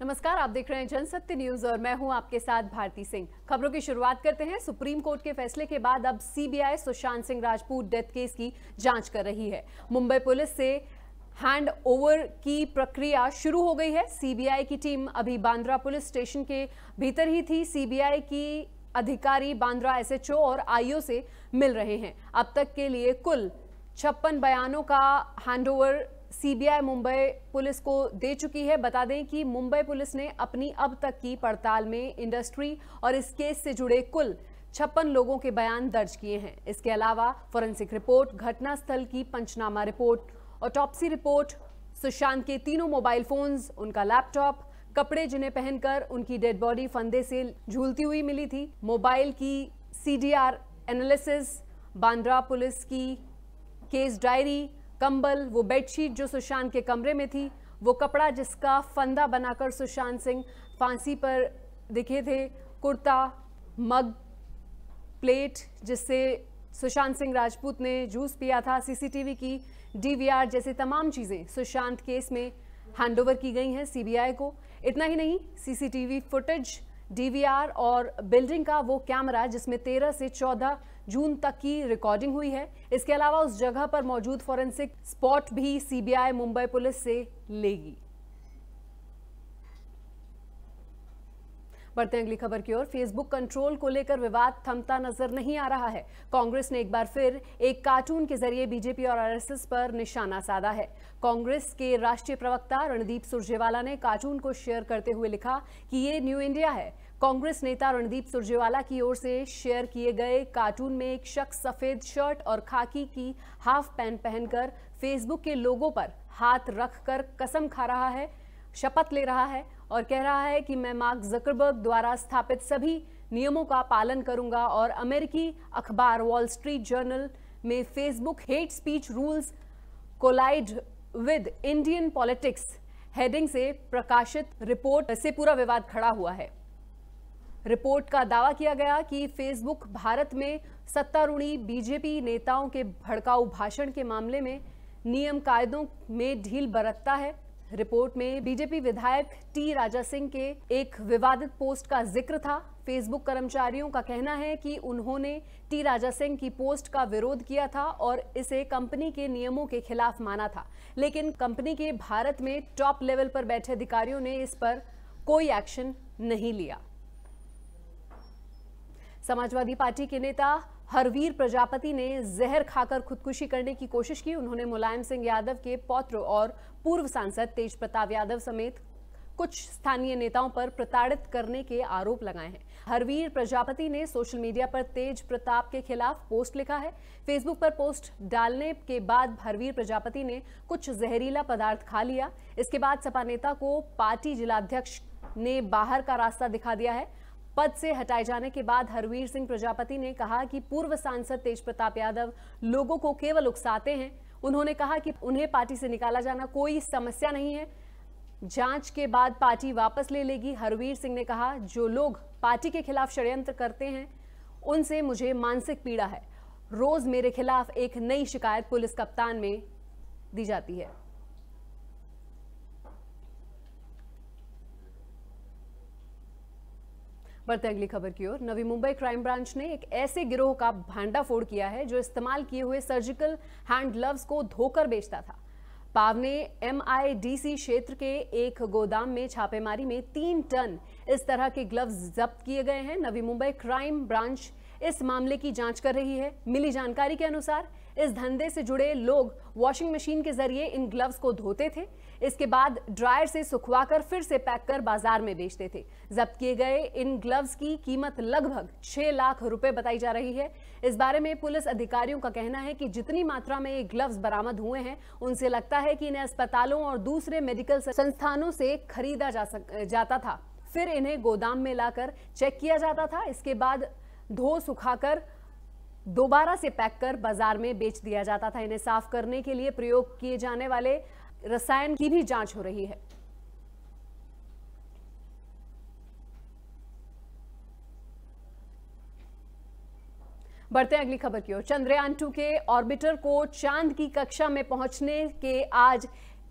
नमस्कार आप देख रहे हैं जनसत्य न्यूज और मैं हूं आपके साथ भारती सिंह खबरों की शुरुआत करते हैं सुप्रीम कोर्ट के फैसले के बाद अब CBI Sushant Singh Rajput death case की जांच कर रही है मुंबई पुलिस से हैंड ओवर की प्रक्रिया शुरू हो गई है सीबीआई की टीम अभी बांद्रा पुलिस स्टेशन के भीतर ही थी सीबीआई की अधिकारी बांद्रा एसएचओ और आईओ से मिल रहे हैं अब तक के लिए कुल छप्पन बयानों का हैंडओवर सीबीआई मुंबई पुलिस को दे चुकी है बता दें कि मुंबई पुलिस ने अपनी अब तक की पड़ताल में इंडस्ट्री और इस केस से जुड़े कुल छप्पन लोगों के बयान दर्ज किए हैं इसके अलावा फोरेंसिक रिपोर्ट घटनास्थल की panchnama report autopsy report Sushant के तीनों मोबाइल फोन्स उनका लैपटॉप कपड़े जिन्हें पहनकर उनकी डेड बॉडी फंदे से झूलती हुई मिली थी मोबाइल की सीडीआर एनालिसिस बांद्रा पुलिस की केस डायरी कंबल वो बेडशीट जो सुशांत के कमरे में थी वो कपड़ा जिसका फंदा बनाकर सुशांत सिंह फांसी पर दिखे थे कुर्ता मग प्लेट जिससे सुशांत सिंह राजपूत ने जूस पिया था सीसीटीवी की डीवीआर जैसे तमाम चीज़ें सुशांत केस में हैंडओवर की गई हैं सीबीआई को इतना ही नहीं सीसीटीवी फुटेज डीवीआर और बिल्डिंग का वो कैमरा जिसमें 13 से 14 जून तक की रिकॉर्डिंग हुई है इसके अलावा उस जगह पर मौजूद फॉरेंसिक स्पॉट भी सीबीआई मुंबई पुलिस से लेगी बढ़ते हैं अगली खबर की ओर फेसबुक कंट्रोल को लेकर विवाद थमता नजर नहीं आ रहा है कांग्रेस ने एक बार फिर एक कार्टून के जरिए बीजेपी और आरएसएस पर निशाना साधा है कांग्रेस के राष्ट्रीय प्रवक्ता रणदीप सुरजेवाला ने कार्टून को शेयर करते हुए लिखा कि ये न्यू इंडिया है कांग्रेस नेता रणदीप सुरजेवाला की ओर से शेयर किए गए कार्टून में एक शख्स सफेद शर्ट और खाकी की हाफ पैंट पहनकर फेसबुक के लोगों पर हाथ रखकर कसम खा रहा है शपथ ले रहा है और कह रहा है कि मैं मार्क जकरबर्ग द्वारा स्थापित सभी नियमों का पालन करूंगा और अमेरिकी अखबार वॉल स्ट्रीट जर्नल में Facebook hate speech rules collide with Indian politics heading से प्रकाशित रिपोर्ट से पूरा विवाद खड़ा हुआ है रिपोर्ट का दावा किया गया कि फेसबुक भारत में सत्तारूढ़ी बीजेपी नेताओं के भड़काऊ भाषण के मामले में नियम कायदों में ढील बरतता है रिपोर्ट में बीजेपी विधायक टी राजा सिंह के एक विवादित पोस्ट का जिक्र था फेसबुक कर्मचारियों का कहना है कि उन्होंने टी राजा सिंह की पोस्ट का विरोध किया था और इसे कंपनी के नियमों के खिलाफ माना था लेकिन कंपनी के भारत में टॉप लेवल पर बैठे अधिकारियों ने इस पर कोई एक्शन नहीं लिया समाजवादी पार्टी के नेता हरवीर प्रजापति ने जहर खाकर खुदकुशी करने की कोशिश की उन्होंने मुलायम सिंह यादव के पौत्र और पूर्व सांसद तेज प्रताप यादव समेत कुछ स्थानीय नेताओं पर प्रताड़ित करने के आरोप लगाए हैं हरवीर प्रजापति ने सोशल मीडिया पर तेज प्रताप के खिलाफ पोस्ट लिखा है फेसबुक पर पोस्ट डालने के बाद हरवीर प्रजापति ने कुछ जहरीला पदार्थ खा लिया इसके बाद सपा नेता को पार्टी जिलाध्यक्ष ने बाहर का रास्ता दिखा दिया है पद से हटाए जाने के बाद हरवीर सिंह प्रजापति ने कहा कि पूर्व सांसद तेज प्रताप यादव लोगों को केवल उकसाते हैं उन्होंने कहा कि उन्हें पार्टी से निकाला जाना कोई समस्या नहीं है जांच के बाद पार्टी वापस ले लेगी हरवीर सिंह ने कहा जो लोग पार्टी के खिलाफ षड्यंत्र करते हैं उनसे मुझे मानसिक पीड़ा है रोज मेरे खिलाफ एक नई शिकायत पुलिस कप्तान में दी जाती है बढ़ते अगली खबर की ओर नवी मुंबई क्राइम ब्रांच ने एक ऐसे गिरोह का भांडाफोड़ किया है जो इस्तेमाल किए हुए सर्जिकल हैंड ग्लव्स को धोकर बेचता था पाव ने एम क्षेत्र के एक गोदाम में छापेमारी में तीन टन इस तरह के ग्लव्स जब्त किए गए हैं नवी मुंबई क्राइम ब्रांच इस मामले की जांच कर रही है मिली जानकारी के अनुसार इस धंधे से जुड़े लोग वॉशिंग मशीन के जरिए इन ग्लव्स को धोते थे इसके बाद ड्रायर से सुखवाकर फिर से पैक कर बाजार में बेचते थे जब्त किए गए इन ग्लव्स की कीमत लगभग 6 लाख रुपए बताई जा रही है इस बारे में पुलिस अधिकारियों का कहना है कि जितनी मात्रा में ये ग्लव्स बरामद हुए हैं उनसे लगता है कि इन्हें अस्पतालों और दूसरे मेडिकल संस्थानों से खरीदा जा सक, जाता था फिर इन्हें गोदाम में लाकर चेक किया जाता था इसके बाद धो सुखाकर दोबारा से पैक कर बाजार में बेच दिया जाता था इन्हें साफ करने के लिए प्रयोग किए जाने वाले रसायन की भी जांच हो रही है बढ़ते हैं अगली खबर की ओर चंद्रयान टू के ऑर्बिटर को चांद की कक्षा में पहुंचने के आज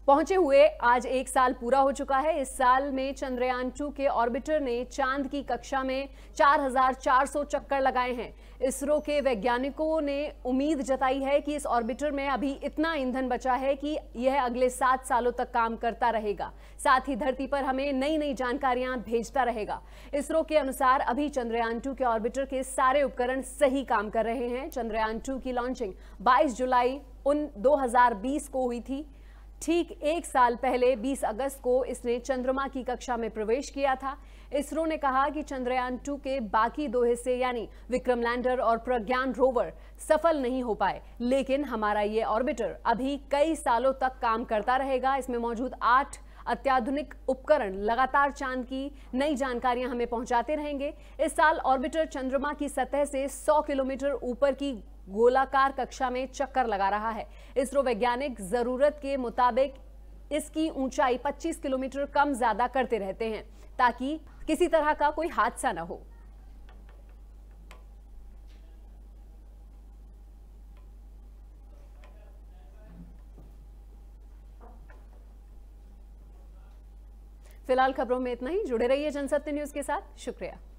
पहुंचे हुए आज एक साल पूरा हो चुका है इस साल में चंद्रयान टू के ऑर्बिटर ने चांद की कक्षा में 4,400 चक्कर लगाए हैं इसरो के वैज्ञानिकों ने उम्मीद जताई है कि इस ऑर्बिटर में अभी इतना ईंधन बचा है कि यह अगले सात सालों तक काम करता रहेगा साथ ही धरती पर हमें नई नई जानकारियां भेजता रहेगा इसरो के अनुसार अभी चंद्रयान टू के ऑर्बिटर के सारे उपकरण सही काम कर रहे हैं चंद्रयान टू की लॉन्चिंग बाईस जुलाई उन 2020 को हुई थी ठीक एक साल पहले 20 अगस्त को इसने चंद्रमा की कक्षा में प्रवेश किया था इसरो ने कहा कि चंद्रयान टू के बाकी दो हिस्से यानी विक्रम लैंडर और प्रज्ञान रोवर सफल नहीं हो पाए लेकिन हमारा ये ऑर्बिटर अभी कई सालों तक काम करता रहेगा इसमें मौजूद आठ अत्याधुनिक उपकरण लगातार चांद की नई जानकारियां हमें पहुंचाते रहेंगे इस साल ऑर्बिटर चंद्रमा की सतह से 100 किलोमीटर ऊपर की गोलाकार कक्षा में चक्कर लगा रहा है इसरो वैज्ञानिक जरूरत के मुताबिक इसकी ऊंचाई 25 किलोमीटर कम ज्यादा करते रहते हैं ताकि किसी तरह का कोई हादसा ना हो फिलहाल खबरों में इतना ही जुड़े रहिए जनसत्य न्यूज के साथ शुक्रिया